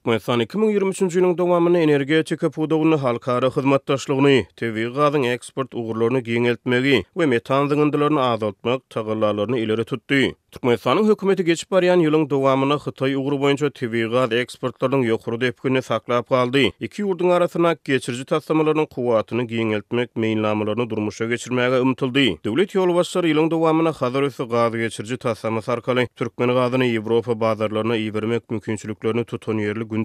Türkmenistan 2023-nji ýylyň dowamyny energetika pudagyny halkara hyzmatdaşlygyny, tewi gazyň eksport ugurlaryny giňeltmegi we metan zyňdylaryny azaltmak tagallalaryny ileri tutdy. Türkmenistanyň hökümeti geçip barýan ýylyň dowamyny Hitaý ugru boýunça TV gaz eksportlarynyň ýokary güni saklap galdy. Iki ýurdun arasyna geçirji taslamalarynyň kuwatyny giňeltmek meýnlamalaryny durmuşa geçirmäge ümtildi. Döwlet ýol başçylary ýylyň dowamyny hazyr üstü gaz geçirji taslamasy arkaly türkmen gazyny Ýewropa bazarlaryna ýetirmek mümkinçiliklerini tutan ýerli gün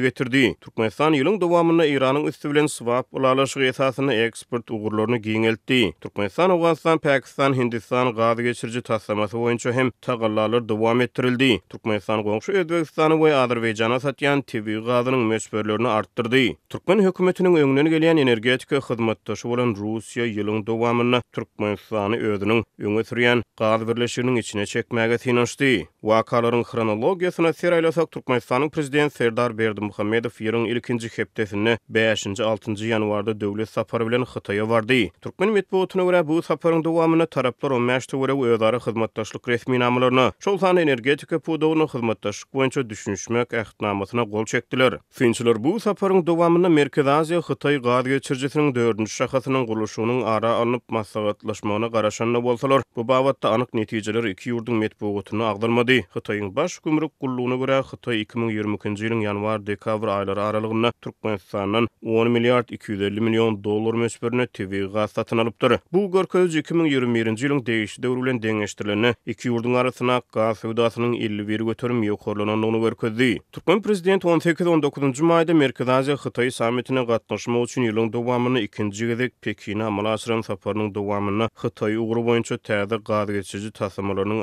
getirdi. Türkmenistan ýylyň dowamyna Iranyň üstü bilen swap ulalaşygy esasyny eksport ugurlaryny giňeltdi. Türkmenistan, Awgastan, Pakistan, Hindistan gaz geçirji taslamasy boýunça hem tagallalar dowam ettirildi. Türkmenistan goňşy Özbegistan we Azerbaýjana satýan TV gazynyň meşberlerini artdyrdy. Türkmen hökümetiniň öňüne gelýän energetika hyzmatdaşy bolan Russiýa ýylyň dowamyny Türkmenistany özüniň öňe sürýän gaz birleşiginiň içine çekmäge tinişdi. Wakalaryň chronologiýasyna seýlasak Türkmenistanyň prezidenti Serdar Berdimuhammedow ýylyň ilkinji hepdesinde 5-nji 6-njy ýanwarda döwlet sapary bilen Hytaýa bardy. Türkmen medeniýetine görä bu saparyň dowamyny taraplar ömürde we ýa-da hyzmatdaşlyk minamalarını çol energetika pudoğunu hızmattaşık boyunca düşünüşmek ehtinamasına gol çektiler. Finçiler bu saparın dovamını Merkez Azia Hıtay gaz geçircisinin 4. şahasının guluşuğunun ara alınıp masagatlaşmağına garaşanına bolsalar. Bu bavatta anıq neticiler iki yurdun metbogutunu aqdırmadi. Hıtayın baş kumruk kulluğunu gura Hıtay 2022 yılın yanvar dekavr aylar aralığına Turkmenistan'ın 10 milyar 250 milyon dolar mesbirini TV gaz satın alıp dur. Bu gorkoyuz 2021 yılın deyişi devrulen dengeştirilini 2 yurdun Gurdun arasına gaz sevdasının 51 götürüm yukarılanan onu verkezdi. Prezident 18-19 Cuma'yda Merkez Azi Hıtay Samet'ine katlaşma uçun yılın dovamını ikinci gedek Pekina Amalasıran Saparının dovamını Hıtay Uğru boyunca tədi qaz geçirici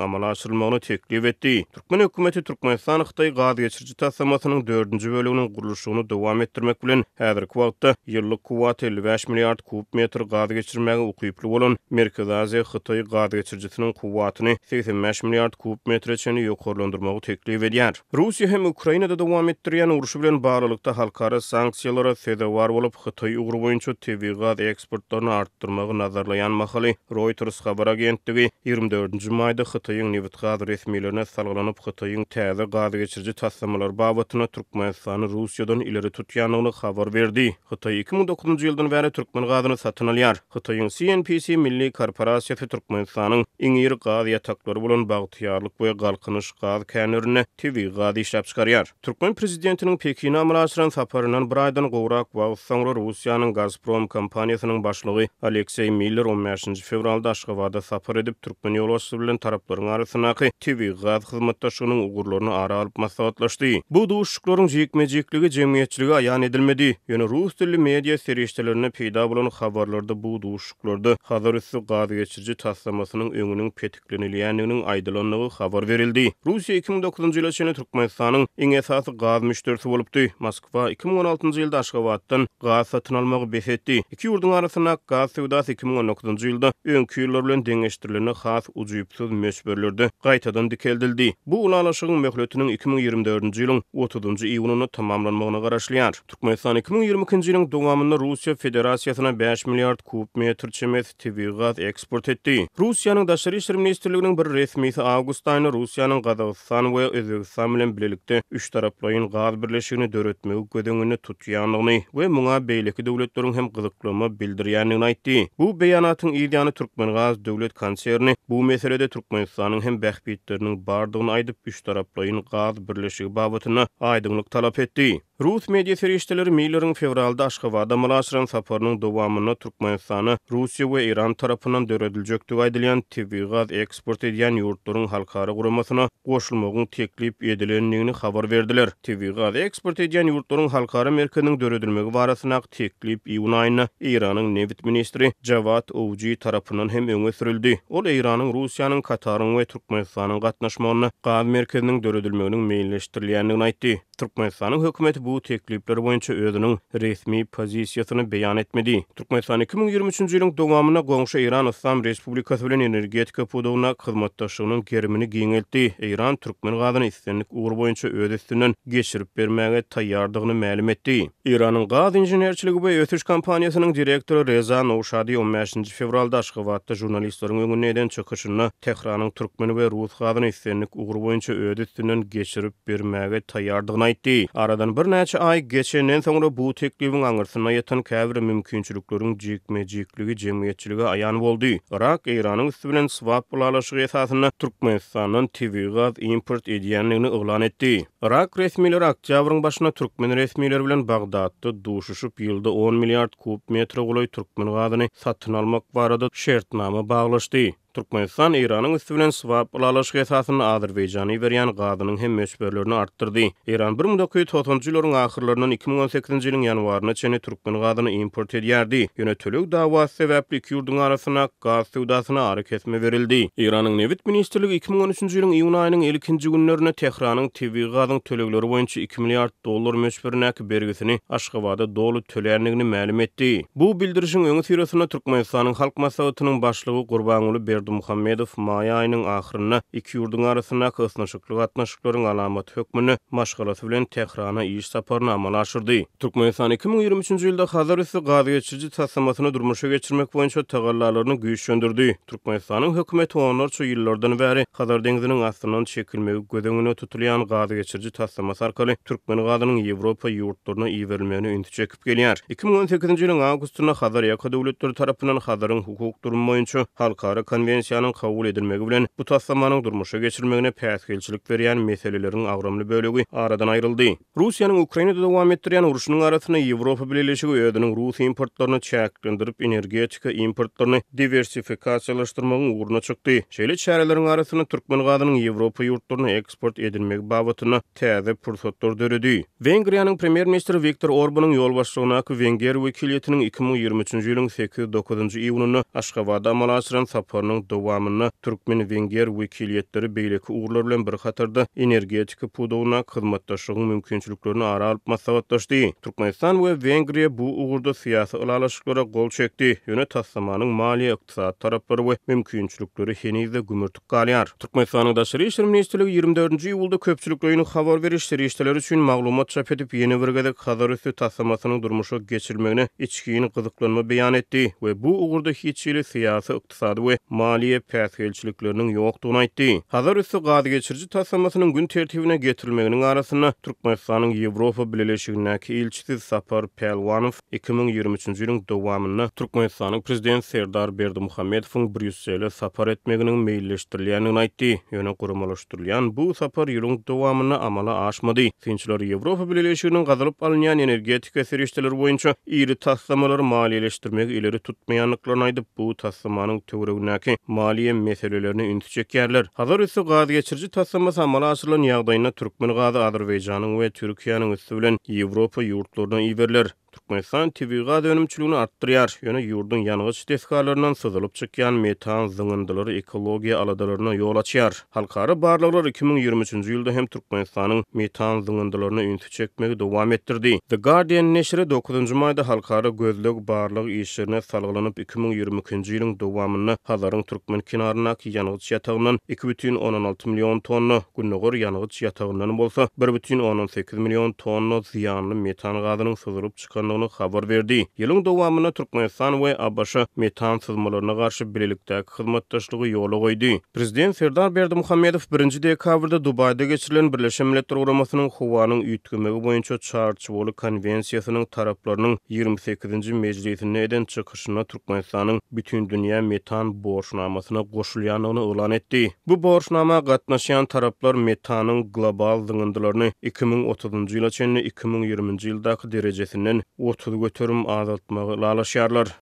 amala aşyrylmagyny teklif etdi. Türkmen hökümeti Türkmenistan Sani Hıtay qaz 4. bölümünün kuruluşunu dovam etdirmək yıllık kuvat 55 milyard kub metr qaz geçirmək uqiyy uqiyy uqiyy uqiyy uqiyy 25 milyard kub metre çeni yukarlandırmağı tekliyiv ediyar. Rusya hem Ukrayna da devam ettiriyan uruşu bilen bağlılıkta halkara sanksiyalara fede var olup Hıtay uğru boyunca TV gaz eksportlarını arttırmağı nazarlayan mahali Reuters xabara gendigi 24. mayda Hıtayın nevit gaz resmilerine salgalanıp Hıtayın tazı gaz geçirici taslamalar babatına Türkmen sani Rusya'dan ileri tutyanını xabar verdi. Hıtay 2009. yıldan veri Türkmen gazını satın aliyar. Hıtayın CNPC milli korporasyonu Türkmen sani ingir gaz yatakları bulan Turkmen buya we galkynyş gaz kanerini TV gaz işläp çykaryar. Türkmen prezidentiniň Pekin amalaşyran saparynyň bir aýdyny gowrak we Sowet Russiýanyň Gazprom kompaniýasynyň başlygy Aleksey Miller 15-nji fevralda Aşgabatda sapar edip Türkmen ýol ýolçylaryň taraplaryň arasyna TV gaz hyzmatdaşynyň ugurlaryny ara alyp maslahatlaşdy. Bu duşuklaryň jekmejekligi jemgyýetçiligi aýan edilmedi. Ýöne rus dilli media serhişdelerini peýda bolan habarlarda bu duşuklarda Hazarüstü gaz geçirici taslamasının önünün petiklenilienlinin aydylanlygy habar berildi. Russiýa 2009-njy ýyla şeýle Türkmenistanyň iň esasy gaz müşterisi bolupdy. Moskwa 2016-njy ýylda Aşgabatdan gaz satyn almagy behetdi. Iki ýurdun arasyna gaz sowdasy 2019-njy ýylda öňkü ýyllar bilen deňeşdirilene has ujypsyz möçberlerdi. Gaýtadan dikeldildi. Bu ulanyşygyň möhletiniň 2024-njy ýylyň 30-njy iýununy tamamlanmagyna garaşlaýar. Türkmenistan 2022 nji ýylyň dowamyny Russiýa Federasiýasyna 5 milliard kubmetr çemet tewi gaz eksport etdi. Russiýanyň daşary işler ministrliginiň bir resmiýeti Augusta ýa-da Russiýanyň Gazagystan we Özbegistan bilen birlikde üç taraply ýa-da gaz birleşigini döretmek ukdyňyny tutýanyny we muňa beýleki döwletleriň hem gyzyklama bildirýändigini aýtdy. Bu beýanatyň ýa-da Türkmen gaz döwlet konserni bu meselede Türkmenistanyň hem bähbitleriniň bardygyny aýdyp üç taraply ýa-da gaz birleşigi babatyna aýdyňlyk talap etdi. Rus media serişteleri Miller'ın fevralda aşkıvada mülasırın saporunun devamını Türkmenistan'ı Rusya ve İran tarafından dörödülcök tüva edilen TV gaz eksport ediyen yurtların halkarı kurumasına koşulmağın teklip edilenliğini xabar verdiler. TV gaz eksport ediyen yurtların halkarı merkezinin dörödülmeği varasına teklip iyun İran'ın nevit ministri Cevat Ovci tarafından hem öne sürüldü. O İran'ın Rusya'nın Katar'ın ve Türkmenistan'ın katnaşmağını gaz merkezinin dörödülmeğinin meyilleştirilenliğine aitti. Türkmenistan'ın hükümeti bu teklifler boyunca özünün resmi pozisiyasını beyan etmedi. Türkmenistan 2023-nji ýylyň dowamyna goňşy Iran Islam Respublikasy bilen energetika pudowuna hyzmatdaşlygynyň gerimini giňeltdi. Iran türkmen gazyny istenlik ugur boyunca öz üstünden geçirip bermäge taýýardygyny ma'lum etdi. Iranyň gaz injenerçiligi we ötüş kompaniýasynyň direktory Reza Nowshadi 15-nji fevralda Aşgabatda jurnalistleriň öňünden çykyşyna Tehranyň türkmen we rus gazyny istenlik ugur boyunca öz üstünden geçirip bermäge taýýardygyny aýtdy. Aradan bir geç ay geçen senelerde bu teklifin ağır sınma yetenek ve mümküçülüklerinin cücmecülüğü cemiyetçilige ayna boldy. Urak İran'ın üstü bilen swap bulaşışı esasını Türkmenistan'ın TV gaz import ediyänligini oglan etdi. Urak resmiler akçawryň başyna Türkmen resmiler bilen Bagdad'da duşuşup ýylda 10 milliard kub metr goý Türkmen gazyny satyn almak barada şertnama baglaşdy. Türkmenistan üstü bilen SWAP ulaşıq esasyny Azerbaycanı berýän qadının hem möçberlerini arttırdı. İran 1990-njy köy ahirlerinden 2018 ýylyň ýanwaryna çeni Türkmen qadını import edýärdi. Yöne tölük davası sebepli iki yurdun arasına qaz sevdasına arı verildi. İranın nevit ministerlik 2013 yılın ayının ilkinci günlerine Tehranyň TV qadın tölükleri boyunca 2 milyar dollar meşberine bergisini Aşgabatda dolu tölerini ma'lum etdi. Bu bildirişiň mələ mələ Türkmenistanyň mələ mələ başlygy Gurbanuly Berdi Nurdu Muhammedov may ayynyň ahyryna iki ýurduň arasyna köçnüşikli gatnaşyklaryň alamat hökmüni maşgalaty bilen Tehrana ýyş saparyna amala aşyrdy. Türkmenistan 2023-nji ýylda Hazarysy gaýyçyjy taslamasyny durmuşa geçirmek boýunça şu tagallalaryny güýçlendirdi. Türkmenistanyň hökümeti onarça ýyllardan bäri Hazar deňiziniň astynyň çekilmegi gödegini tutulýan gaýyçyjy taslamasy arkaly türkmen gaýdynyň Ýewropa ýurtlaryna iýerilmegini ünti çekip gelýär. 2018-nji ýylyň awgustyna Hazar ýa-da döwletleri tarapynyň Hazaryň hukuk durumu boýunça halkara konvensiýanyň kabul edilmegi bilen bu taslamanyň durmuşa geçirilmegine päsgelçilik berýän meselelerin agramly bölegi aradan ayrıldı. Russiýanyň Ukrainada dowam etdirýän uruşynyň arasyna Ýewropa Birleşigi öýüdiniň rus importlaryny çäklendirip energetika importlaryny diversifikasiýalaşdyrmagyň ugruna çykdy. Şeýle çäreleriň arasyna türkmen gadynyň Ýewropa ýurtlaryna eksport edilmegi babatyna täze pursatlar döredi. Wengriýanyň premier ministri Viktor Orbanyň ýolbaşçylygynaky Wenger wekiliýetiniň 2023-nji ýylyň 8-9-njy iýununy Aşgabatda amala asyran ýyllaryň dowamyny türkmen wenger wengir beýleki beýlek bilen bir hatarda energetika pudowuna hyzmat mümkinçiliklerini ara alyp maslahatlaşdy. Türkmenistan we Wengriýa bu ugurda syýasy ulalaşyklara gol çekdi. Ýöne taslamanyň maliýe ykdysat tarapları we mümkinçilikleri henizde gümürtük galýar. Türkmenistanyň daşary işler ministrligi 24-nji ýylda köpçülik öýüni habar beriş serişdeler üçin maglumat çap edip ýene bir gadak hazary süw taslamasyny durmuşa içkiýini gyzyklanma beýan etdi we bu ugurda hiç ýyly syýasy ykdysady we maliye pätgelçiliklerinin ýokdugyny aýtdy. Hazır üstü gaz geçirji tasamasynyň gün tertibine getirilmeginiň arasyna Türkmenistanyň Ýewropa Bileleşigine kiçilçi Sapar Pelwanow 2023-nji ýylyň dowamyny Türkmenistanyň prezidenti Serdar Berdimuhammedowyň Brüsselde sapar etmeginiň meýilleşdirilýändigini aýtdy. Ýöne gurmalaşdyrylýan bu sapar ýylyň dowamyny amala aşmady. Finçler Ýewropa Bileleşiginiň gazlyp alynýan energetik ýetirişçiler boýunça ýyry tasamalary maliýeleşdirmek ileri tutmaýanlyklaryny aýdyp bu tasamanyň töwereginäki maliýe meselelerini ünsi çekýärler. Hazar üstü gazy geçirji tasmasy amala aşyrylan ýagdaýyna türkmen gazy Azerbaýjanyň we Türkiýanyň üstü bilen Ýewropa ýurtlaryna iýerler. Türkmenistan TV gaz önümçülüğünü arttırıyor. Yöne yurdun yanıgı çiteskalarından sızılıp çıkayan metan zıngındaları ekologi aladalarına yol açıyor. Halkarı barlıları 2023. yılda hem Türkmenistan'ın metan zıngındalarına ünsü çekmegi devam ettirdi. The Guardian neşri 9. mayda halkarı gözlük barlıq işlerine salgılanıp 2022. yılın devamını Hazarın Türkmen kinarına ki yanıgı çiyatağının 2,16 milyon tonlu günlüğür yanıgı çiyatağından bolsa 1,18 milyon tonlu ziyanlı metan gazının sızılıp çıkayan başkanlığını xabar verdi. Yılın dowamyna Türkmenistan we Abaşa metan sızmalaryna garşy bilelikde hyzmatdaşlygy ýoly goýdy. Prezident Serdar Berdimuhammedow 1-nji dekabrda Dubaýda geçirilen Birleşen Milletler Guramasynyň howanyň ýetgimegi boýunça çarçyboly konwensiýasynyň taraplarynyň 28-nji mejlisinde eden çykyşyna Türkmenistanyň bütün dünýä metan borçnamasyna goşulýanyny ulan etdi. Bu borçnama gatnaşýan taraplar metanyň global dyňyndylaryny 2030-njy ýyla çenli 2020-njy ýyldaky derejesinden otul götürüm azaltmağı lalaşyarlar.